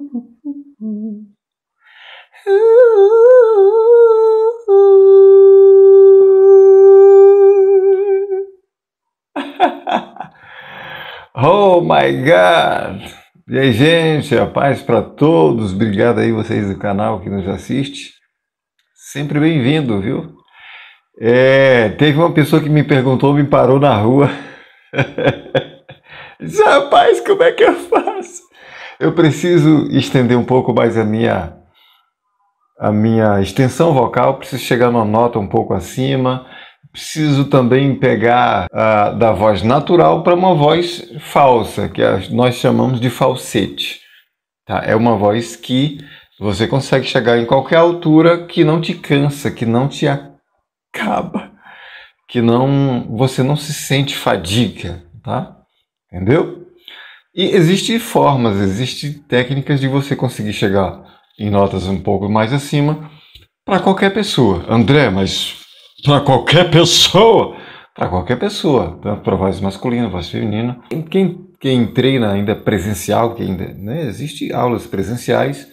Oh my God! E aí, gente, a paz para todos. Obrigado aí vocês do canal que nos assiste. Sempre bem-vindo, viu? É, teve uma pessoa que me perguntou, me parou na rua. rapaz, como é que eu faço? Eu preciso estender um pouco mais a minha a minha extensão vocal, preciso chegar numa nota um pouco acima, preciso também pegar ah, da voz natural para uma voz falsa, que nós chamamos de falsete. Tá? É uma voz que você consegue chegar em qualquer altura que não te cansa, que não te acaba, que não você não se sente fadiga, tá? Entendeu? E existem formas, existem técnicas de você conseguir chegar em notas um pouco mais acima para qualquer pessoa. André, mas para qualquer pessoa? Para qualquer pessoa, tanto para voz masculina, voz feminina. Quem, quem treina ainda presencial, que ainda né, existe aulas presenciais,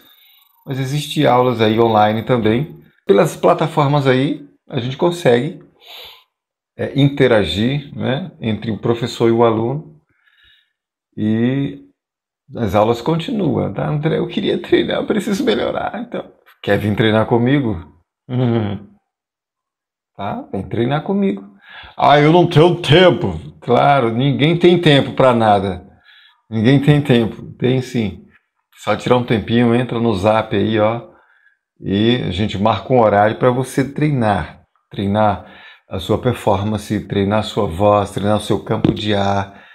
mas existe aulas aí online também. Pelas plataformas aí, a gente consegue é, interagir né, entre o professor e o aluno e as aulas continuam, tá? André, eu queria treinar, eu preciso melhorar. Então, quer vir treinar comigo? Uhum. Tá? Vem treinar comigo. Ah, eu não tenho tempo. Claro, ninguém tem tempo para nada. Ninguém tem tempo. Tem sim. Só tirar um tempinho, entra no zap aí, ó. E a gente marca um horário para você treinar. Treinar a sua performance, treinar a sua voz, treinar o seu campo de ar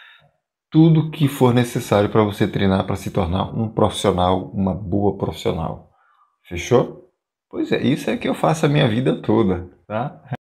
tudo que for necessário para você treinar para se tornar um profissional, uma boa profissional. Fechou? Pois é, isso é que eu faço a minha vida toda, tá?